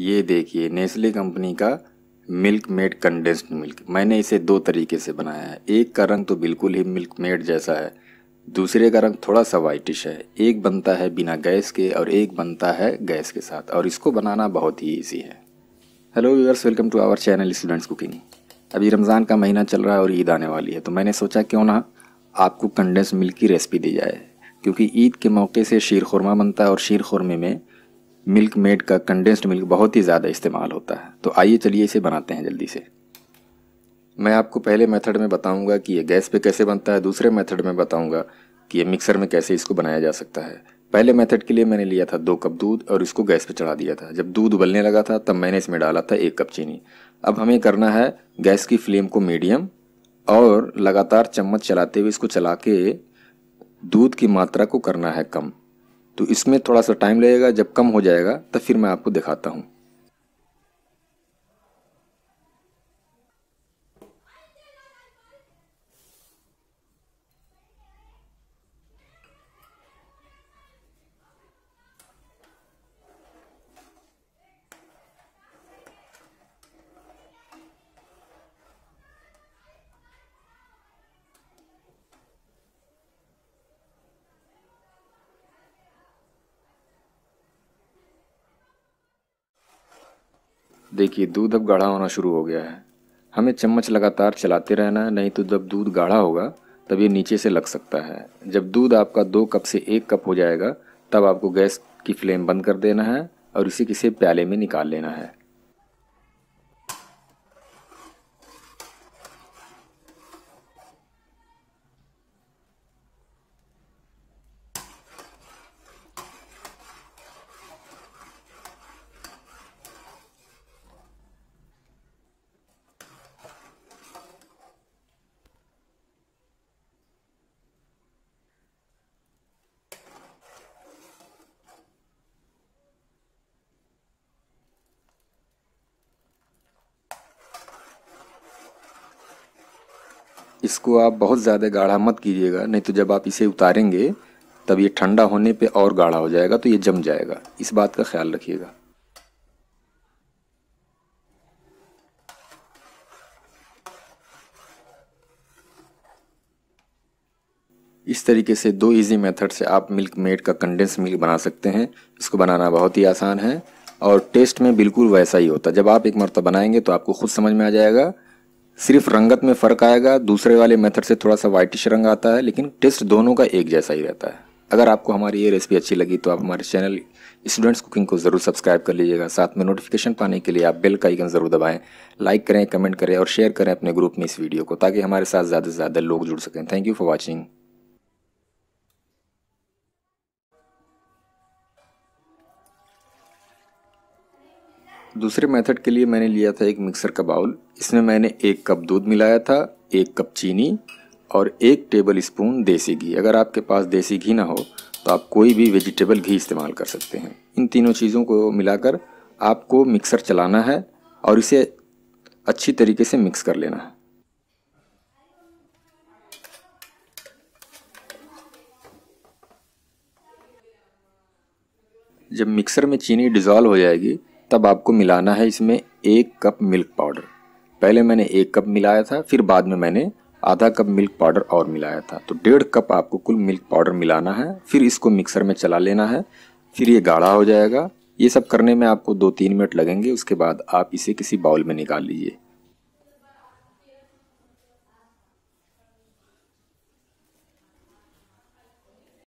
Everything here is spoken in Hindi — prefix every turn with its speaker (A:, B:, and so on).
A: ये देखिए नेस्ले कंपनी का मिल्क मेड कंडेंस्ड मिल्क मैंने इसे दो तरीके से बनाया है एक का रंग तो बिल्कुल ही मिल्क मेड जैसा है दूसरे का रंग थोड़ा सा वाइटिश है एक बनता है बिना गैस के और एक बनता है गैस के साथ और इसको बनाना बहुत ही ईजी है hello viewers welcome to our channel students cooking अभी रमज़ान का महीना चल रहा है और ईद आने वाली है तो मैंने सोचा क्यों ना आपको कंडेंस मिल्क की रेसिपी दी जाए क्योंकि ईद के मौके से शीर खुरमा बनता है और शीर खुरमे में मिल्क मेड का कंडेंस्ड मिल्क बहुत ही ज़्यादा इस्तेमाल होता है तो आइए चलिए इसे बनाते हैं जल्दी से मैं आपको पहले मेथड में बताऊंगा कि ये गैस पे कैसे बनता है दूसरे मेथड में बताऊंगा कि ये मिक्सर में कैसे इसको बनाया जा सकता है पहले मेथड के लिए मैंने लिया था दो कप दूध और इसको गैस पे चढ़ा दिया था जब दूध उबलने लगा था तब मैंने इसमें डाला था एक कप चीनी अब हमें करना है गैस की फ्लेम को मीडियम और लगातार चम्मच चलाते हुए इसको चला के दूध की मात्रा को करना है कम तो इसमें थोड़ा सा टाइम लगेगा जब कम हो जाएगा तो फिर मैं आपको दिखाता हूँ देखिए दूध अब गाढ़ा होना शुरू हो गया है हमें चम्मच लगातार चलाते रहना है नहीं तो जब दूध गाढ़ा होगा तब ये नीचे से लग सकता है जब दूध आपका दो कप से एक कप हो जाएगा तब आपको गैस की फ्लेम बंद कर देना है और इसे किसी प्याले में निकाल लेना है इसको आप बहुत ज़्यादा गाढ़ा मत कीजिएगा नहीं तो जब आप इसे उतारेंगे तब ये ठंडा होने पे और गाढ़ा हो जाएगा तो ये जम जाएगा इस बात का ख्याल रखिएगा इस तरीके से दो इजी मेथड से आप मिल्क मेड का कंडेंस मिल्क बना सकते हैं इसको बनाना बहुत ही आसान है और टेस्ट में बिल्कुल वैसा ही होता है जब आप एक मरतब बनाएंगे तो आपको खुद समझ में आ जाएगा सिर्फ रंगत में फ़र्क आएगा दूसरे वाले मेथड से थोड़ा सा वाइटिश रंग आता है लेकिन टेस्ट दोनों का एक जैसा ही रहता है अगर आपको हमारी ये रेसिपी अच्छी लगी तो आप हमारे चैनल स्टूडेंट्स कुकिंग को ज़रूर सब्सक्राइब कर लीजिएगा साथ में नोटिफिकेशन पाने के लिए आप बेल का आइकन ज़रूर दबाएं लाइक करें कमेंट करें और शेयर करें अपने ग्रुप में इस वीडियो को ताकि हमारे साथ ज़्यादा से ज़्यादा लोग जुड़ सकें थैंक यू फॉर वॉचिंग दूसरे मेथड के लिए मैंने लिया था एक मिक्सर का बाउल इसमें मैंने एक कप दूध मिलाया था एक कप चीनी और एक टेबल स्पून देसी घी अगर आपके पास देसी घी ना हो तो आप कोई भी वेजिटेबल घी इस्तेमाल कर सकते हैं इन तीनों चीज़ों को मिलाकर आपको मिक्सर चलाना है और इसे अच्छी तरीके से मिक्स कर लेना है जब मिक्सर में चीनी डिज़ोल्व हो जाएगी तब आपको मिलाना है इसमें एक कप मिल्क पाउडर पहले मैंने एक कप मिलाया था फिर बाद में मैंने आधा कप मिल्क पाउडर और मिलाया था तो डेढ़ कप आपको कुल मिल्क पाउडर मिलाना है फिर इसको मिक्सर में चला लेना है फिर ये गाढ़ा हो जाएगा ये सब करने में आपको दो तीन मिनट लगेंगे उसके बाद आप इसे किसी बाउल में निकाल लीजिए